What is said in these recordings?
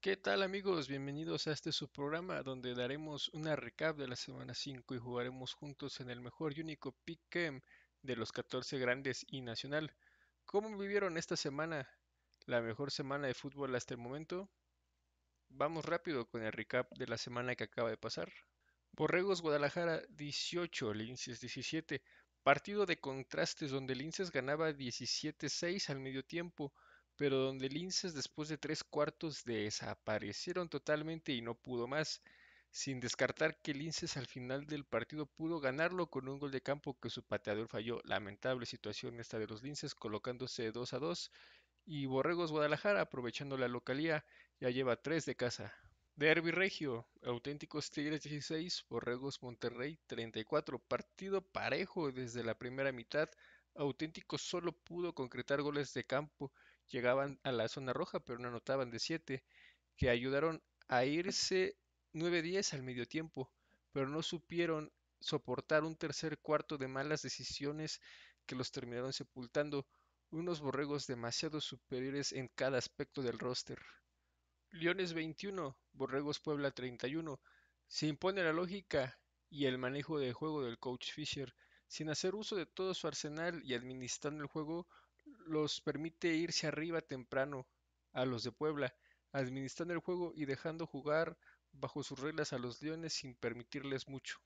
¿Qué tal amigos? Bienvenidos a este su programa donde daremos una recap de la semana 5 y jugaremos juntos en el mejor y único pick de los 14 grandes y nacional. ¿Cómo vivieron esta semana? ¿La mejor semana de fútbol hasta el momento? Vamos rápido con el recap de la semana que acaba de pasar. Borregos Guadalajara 18, Linces 17. Partido de contrastes donde Linces ganaba 17-6 al medio tiempo pero donde Linces después de tres cuartos desaparecieron totalmente y no pudo más, sin descartar que Linces al final del partido pudo ganarlo con un gol de campo que su pateador falló. Lamentable situación esta de los Linces colocándose 2 a 2 y Borregos Guadalajara aprovechando la localía ya lleva tres de casa. Derby Regio, auténticos Tigres 16, Borregos Monterrey 34, partido parejo desde la primera mitad, auténtico solo pudo concretar goles de campo llegaban a la zona roja, pero no anotaban de 7, que ayudaron a irse 9-10 al medio tiempo, pero no supieron soportar un tercer cuarto de malas decisiones que los terminaron sepultando, unos borregos demasiado superiores en cada aspecto del roster. Leones 21, Borregos Puebla 31, se impone la lógica y el manejo de juego del coach Fisher, sin hacer uso de todo su arsenal y administrando el juego los permite irse arriba temprano a los de Puebla, administrando el juego y dejando jugar bajo sus reglas a los Leones sin permitirles mucho.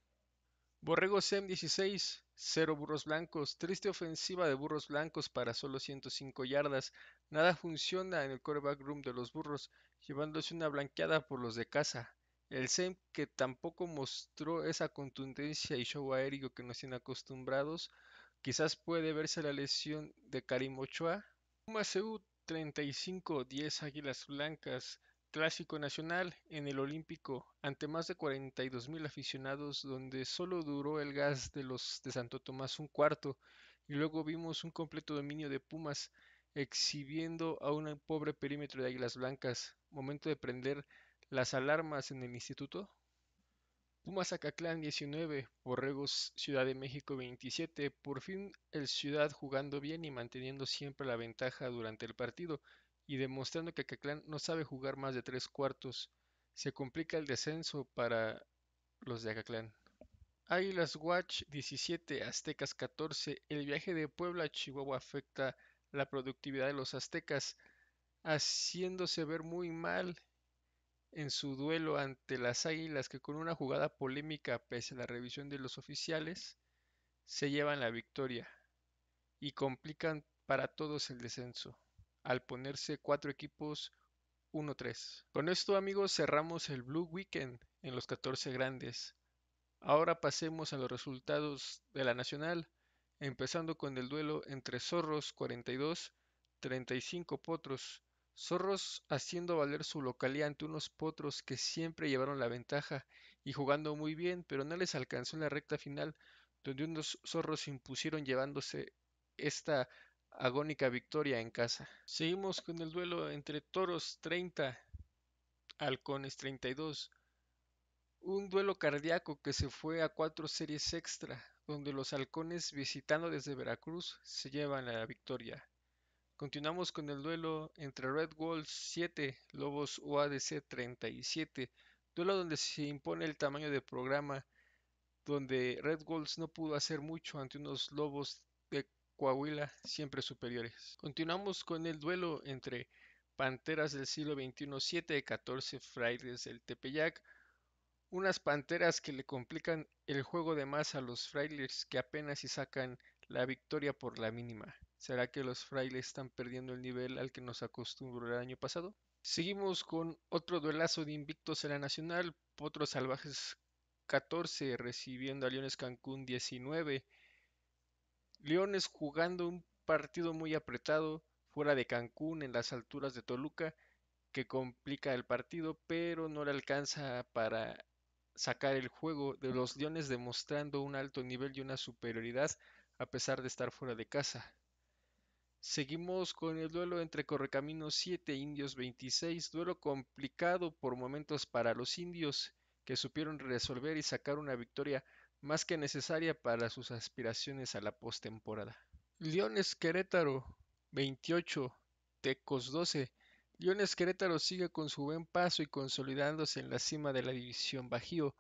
Borrego Sem 16, 0 burros blancos, triste ofensiva de burros blancos para solo 105 yardas, nada funciona en el coreback room de los burros, llevándose una blanqueada por los de casa. El Sem que tampoco mostró esa contundencia y show aéreo que no tienen acostumbrados, Quizás puede verse la lesión de Karim Ochoa. Pumas EU 35-10 Águilas Blancas, clásico nacional en el Olímpico, ante más de 42 mil aficionados, donde solo duró el gas de los de Santo Tomás un cuarto, y luego vimos un completo dominio de Pumas, exhibiendo a un pobre perímetro de Águilas Blancas. Momento de prender las alarmas en el instituto. Pumas Acatlán 19, Borregos Ciudad de México 27. Por fin el Ciudad jugando bien y manteniendo siempre la ventaja durante el partido y demostrando que Acatlán no sabe jugar más de tres cuartos. Se complica el descenso para los de Acatlán. Águilas Watch 17, Aztecas 14. El viaje de Puebla a Chihuahua afecta la productividad de los aztecas, haciéndose ver muy mal en su duelo ante las Águilas que con una jugada polémica pese a la revisión de los oficiales se llevan la victoria y complican para todos el descenso al ponerse cuatro equipos 1-3. Con esto amigos cerramos el Blue Weekend en los 14 grandes. Ahora pasemos a los resultados de la Nacional, empezando con el duelo entre Zorros 42, 35 Potros, Zorros haciendo valer su localía ante unos potros que siempre llevaron la ventaja y jugando muy bien, pero no les alcanzó en la recta final, donde unos zorros impusieron llevándose esta agónica victoria en casa. Seguimos con el duelo entre toros 30, halcones 32. Un duelo cardíaco que se fue a cuatro series extra, donde los halcones visitando desde Veracruz se llevan la victoria. Continuamos con el duelo entre Red Wolves 7, Lobos UADC 37, duelo donde se impone el tamaño de programa, donde Red Wolves no pudo hacer mucho ante unos Lobos de Coahuila siempre superiores. Continuamos con el duelo entre Panteras del siglo XXI 7, 14 Frailes del Tepeyac, unas Panteras que le complican el juego de más a los Frailers que apenas si sacan la victoria por la mínima. ¿Será que los frailes están perdiendo el nivel al que nos acostumbró el año pasado? Seguimos con otro duelazo de invictos en la nacional, Potros Salvajes 14 recibiendo a Leones Cancún 19. Leones jugando un partido muy apretado fuera de Cancún en las alturas de Toluca que complica el partido, pero no le alcanza para sacar el juego de los Leones demostrando un alto nivel y una superioridad a pesar de estar fuera de casa. Seguimos con el duelo entre Correcaminos 7 e Indios 26, duelo complicado por momentos para los indios que supieron resolver y sacar una victoria más que necesaria para sus aspiraciones a la postemporada. Leones Querétaro 28, Tecos 12. Leones Querétaro sigue con su buen paso y consolidándose en la cima de la división Bajío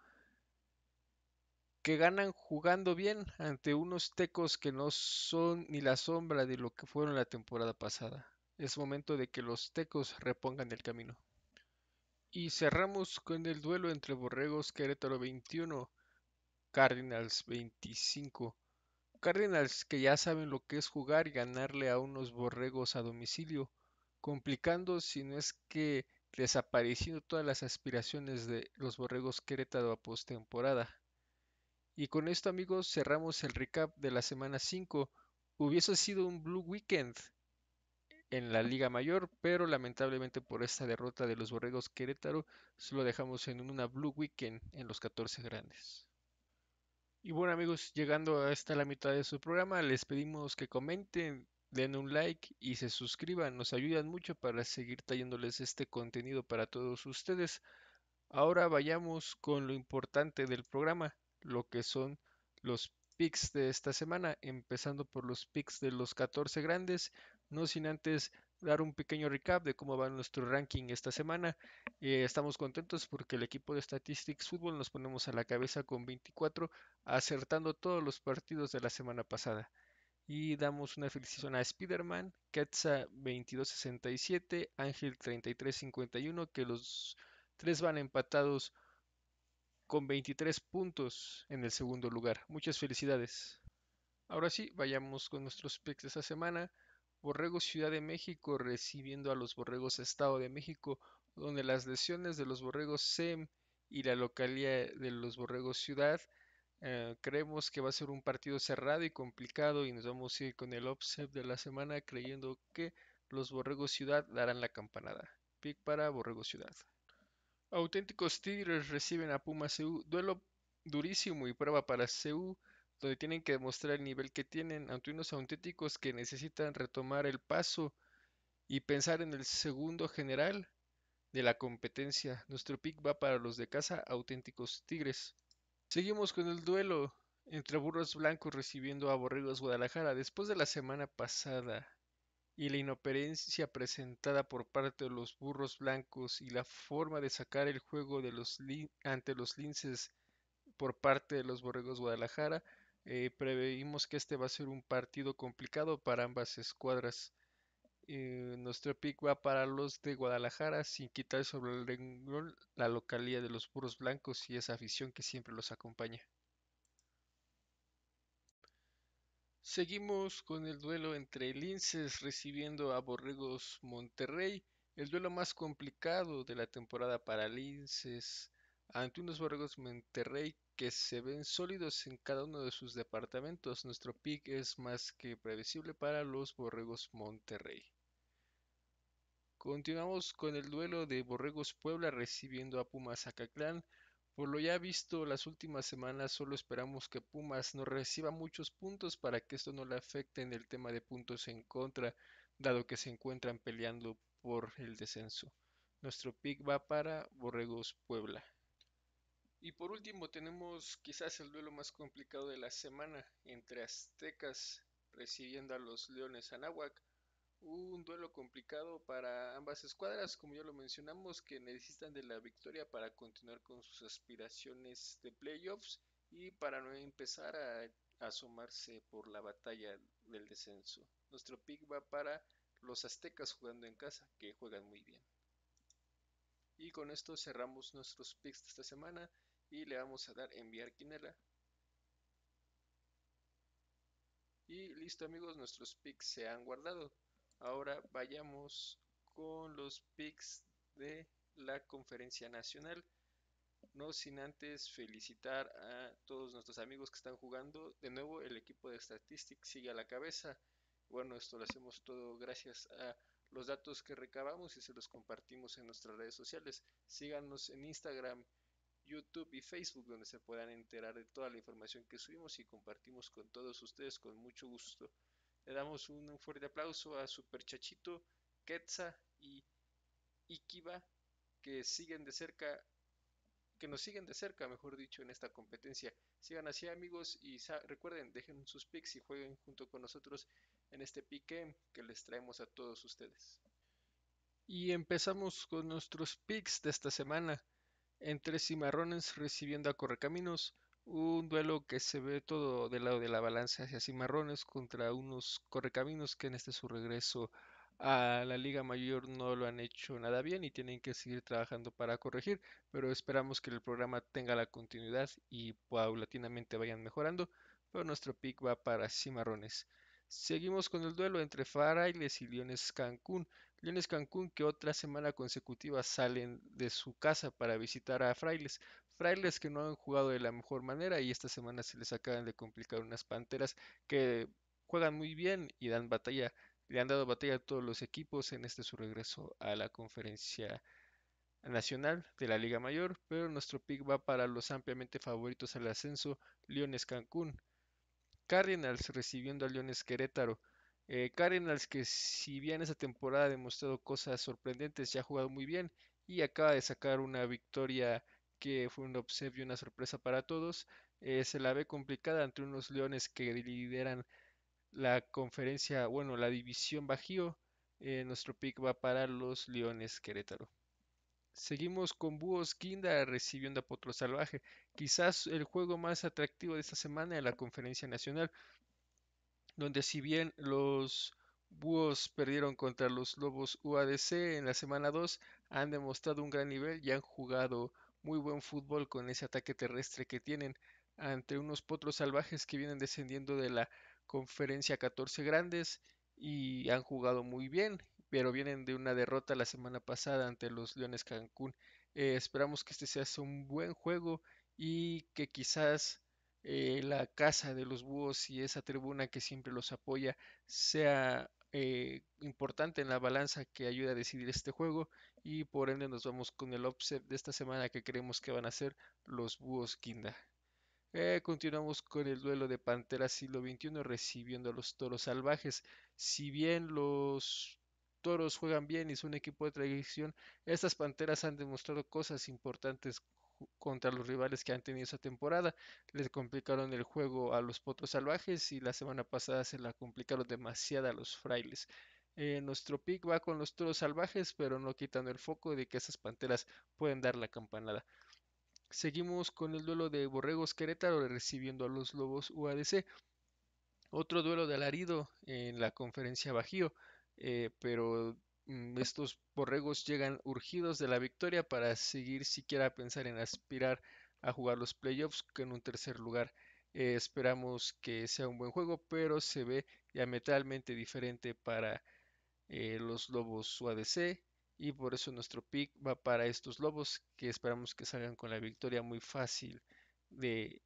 que ganan jugando bien ante unos tecos que no son ni la sombra de lo que fueron la temporada pasada. Es momento de que los tecos repongan el camino. Y cerramos con el duelo entre Borregos Querétaro 21, Cardinals 25. Cardinals que ya saben lo que es jugar y ganarle a unos Borregos a domicilio, complicando si no es que desapareciendo todas las aspiraciones de los Borregos Querétaro a postemporada. Y con esto amigos cerramos el recap de la semana 5. Hubiese sido un Blue Weekend en la Liga Mayor, pero lamentablemente por esta derrota de los Borregos Querétaro solo dejamos en una Blue Weekend en los 14 grandes. Y bueno amigos, llegando hasta la mitad de su programa, les pedimos que comenten, den un like y se suscriban, nos ayudan mucho para seguir trayéndoles este contenido para todos ustedes. Ahora vayamos con lo importante del programa lo que son los picks de esta semana, empezando por los picks de los 14 grandes, no sin antes dar un pequeño recap de cómo va nuestro ranking esta semana. Eh, estamos contentos porque el equipo de Statistics Football nos ponemos a la cabeza con 24, acertando todos los partidos de la semana pasada. Y damos una felicitación a Spiderman, 22 2267, Ángel 3351, que los tres van empatados con 23 puntos en el segundo lugar. Muchas felicidades. Ahora sí, vayamos con nuestros picks de esta semana. Borregos Ciudad de México recibiendo a los Borregos Estado de México, donde las lesiones de los Borregos SEM y la localidad de los Borregos Ciudad eh, creemos que va a ser un partido cerrado y complicado y nos vamos a ir con el upset de la semana creyendo que los Borregos Ciudad darán la campanada. Pick para Borregos Ciudad. Auténticos Tigres reciben a Puma CU. Duelo durísimo y prueba para CU, donde tienen que demostrar el nivel que tienen ante unos auténticos que necesitan retomar el paso y pensar en el segundo general de la competencia. Nuestro pick va para los de casa, Auténticos Tigres. Seguimos con el duelo entre burros blancos recibiendo a borregos Guadalajara. Después de la semana pasada y la inoperencia presentada por parte de los burros blancos y la forma de sacar el juego de los ante los linces por parte de los borregos Guadalajara, eh, preveímos que este va a ser un partido complicado para ambas escuadras. Eh, nuestro pick va para los de Guadalajara sin quitar sobre el renglón la localía de los burros blancos y esa afición que siempre los acompaña. Seguimos con el duelo entre Linces recibiendo a Borregos Monterrey, el duelo más complicado de la temporada para Linces ante unos Borregos Monterrey que se ven sólidos en cada uno de sus departamentos. Nuestro pick es más que previsible para los Borregos Monterrey. Continuamos con el duelo de Borregos Puebla recibiendo a Pumas Acatlán. Por lo ya visto las últimas semanas, solo esperamos que Pumas no reciba muchos puntos para que esto no le afecte en el tema de puntos en contra, dado que se encuentran peleando por el descenso. Nuestro pick va para Borregos Puebla. Y por último tenemos quizás el duelo más complicado de la semana entre Aztecas recibiendo a los Leones Anáhuac un duelo complicado para ambas escuadras, como ya lo mencionamos, que necesitan de la victoria para continuar con sus aspiraciones de playoffs y para no empezar a asomarse por la batalla del descenso. Nuestro pick va para los aztecas jugando en casa, que juegan muy bien. Y con esto cerramos nuestros picks de esta semana y le vamos a dar enviar quinela. Y listo amigos, nuestros picks se han guardado. Ahora vayamos con los picks de la conferencia nacional. No sin antes felicitar a todos nuestros amigos que están jugando. De nuevo, el equipo de Statistics sigue a la cabeza. Bueno, esto lo hacemos todo gracias a los datos que recabamos y se los compartimos en nuestras redes sociales. Síganos en Instagram, YouTube y Facebook, donde se puedan enterar de toda la información que subimos y compartimos con todos ustedes con mucho gusto. Le damos un fuerte aplauso a Super Chachito, Quetza y Ikiba, que siguen de cerca, que nos siguen de cerca, mejor dicho, en esta competencia. Sigan así amigos y recuerden, dejen sus picks y jueguen junto con nosotros en este pique que les traemos a todos ustedes. Y empezamos con nuestros picks de esta semana. Entre cimarrones recibiendo a Correcaminos, un duelo que se ve todo del lado de la balanza hacia Cimarrones contra unos correcaminos que en este su regreso a la Liga Mayor no lo han hecho nada bien y tienen que seguir trabajando para corregir, pero esperamos que el programa tenga la continuidad y paulatinamente vayan mejorando, pero nuestro pick va para Cimarrones. Seguimos con el duelo entre Farailes y Liones Cancún. Liones Cancún que otra semana consecutiva salen de su casa para visitar a Frailes frailes que no han jugado de la mejor manera y esta semana se les acaban de complicar unas panteras que juegan muy bien y dan batalla. Le han dado batalla a todos los equipos en este su regreso a la conferencia nacional de la Liga Mayor, pero nuestro pick va para los ampliamente favoritos al ascenso, Leones Cancún. Cardinals recibiendo a Leones Querétaro. Eh, Cardinals que si bien esta temporada ha demostrado cosas sorprendentes, ya ha jugado muy bien y acaba de sacar una victoria que fue un obsequio y una sorpresa para todos. Eh, se la ve complicada Entre unos leones que lideran la conferencia, bueno, la división Bajío. Eh, nuestro pick va para los Leones Querétaro. Seguimos con Búhos Quinda recibiendo a Potro Salvaje. Quizás el juego más atractivo de esta semana en la conferencia nacional, donde si bien los Búhos perdieron contra los Lobos UADC en la semana 2, han demostrado un gran nivel y han jugado muy buen fútbol con ese ataque terrestre que tienen ante unos potros salvajes que vienen descendiendo de la conferencia 14 grandes y han jugado muy bien, pero vienen de una derrota la semana pasada ante los Leones Cancún. Eh, esperamos que este sea un buen juego y que quizás eh, la casa de los búhos y esa tribuna que siempre los apoya sea eh, importante en la balanza que ayuda a decidir este juego y por ende nos vamos con el offset de esta semana que creemos que van a ser los búhos Kinda. Eh, continuamos con el duelo de Pantera siglo XXI recibiendo a los toros salvajes. Si bien los toros juegan bien y son un equipo de tradición, estas Panteras han demostrado cosas importantes contra los rivales que han tenido esa temporada. Les complicaron el juego a los potos Salvajes y la semana pasada se la complicaron demasiado a los Frailes. Eh, nuestro pick va con los Toros Salvajes, pero no quitando el foco de que esas Panteras pueden dar la campanada. Seguimos con el duelo de Borregos Querétaro recibiendo a los Lobos UADC. Otro duelo de alarido en la conferencia Bajío, eh, pero Mm, estos borregos llegan urgidos de la victoria para seguir siquiera a pensar en aspirar a jugar los playoffs Que en un tercer lugar. Eh, esperamos que sea un buen juego, pero se ve diametralmente diferente para eh, los Lobos UADC y por eso nuestro pick va para estos Lobos que esperamos que salgan con la victoria muy fácil de,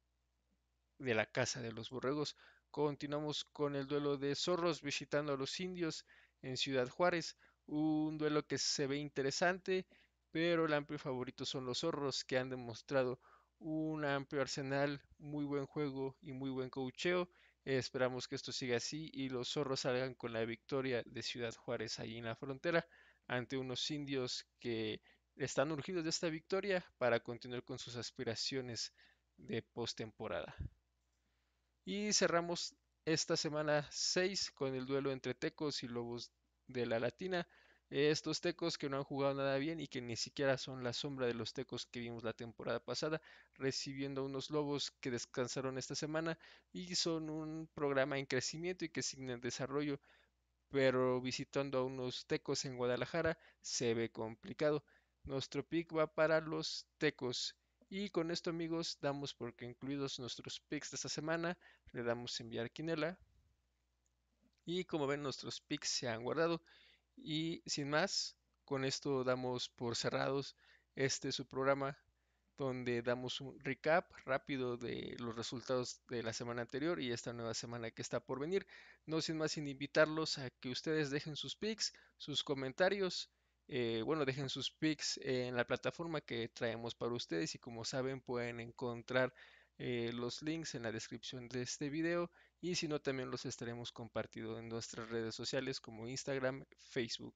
de la casa de los borregos. Continuamos con el duelo de zorros visitando a los indios en Ciudad Juárez. Un duelo que se ve interesante, pero el amplio favorito son los zorros que han demostrado un amplio arsenal, muy buen juego y muy buen coacheo. Esperamos que esto siga así y los zorros salgan con la victoria de Ciudad Juárez ahí en la frontera ante unos indios que están urgidos de esta victoria para continuar con sus aspiraciones de postemporada. Y cerramos esta semana 6 con el duelo entre Tecos y Lobos de la Latina. Eh, estos tecos que no han jugado nada bien y que ni siquiera son la sombra de los tecos que vimos la temporada pasada, recibiendo unos lobos que descansaron esta semana y son un programa en crecimiento y que siguen en desarrollo, pero visitando a unos tecos en Guadalajara se ve complicado. Nuestro pick va para los tecos. Y con esto amigos damos porque incluidos nuestros picks de esta semana. Le damos enviar quinela y como ven, nuestros pics se han guardado. Y sin más, con esto damos por cerrados este su programa donde damos un recap rápido de los resultados de la semana anterior y esta nueva semana que está por venir. No sin más sin invitarlos a que ustedes dejen sus pics, sus comentarios, eh, bueno, dejen sus pics en la plataforma que traemos para ustedes y como saben pueden encontrar eh, los links en la descripción de este video y si no también los estaremos compartiendo en nuestras redes sociales como Instagram, Facebook.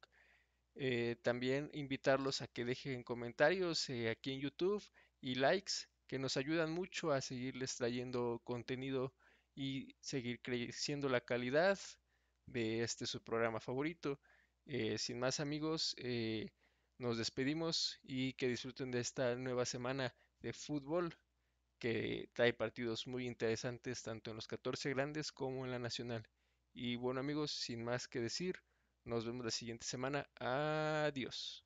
Eh, también invitarlos a que dejen comentarios eh, aquí en YouTube y likes que nos ayudan mucho a seguirles trayendo contenido y seguir creciendo la calidad de este su programa favorito. Eh, sin más amigos, nos despedimos y que disfruten de esta nueva semana de fútbol que trae partidos muy interesantes tanto en los 14 grandes como en la nacional. Y bueno amigos, sin más que decir, nos vemos la siguiente semana. Adiós.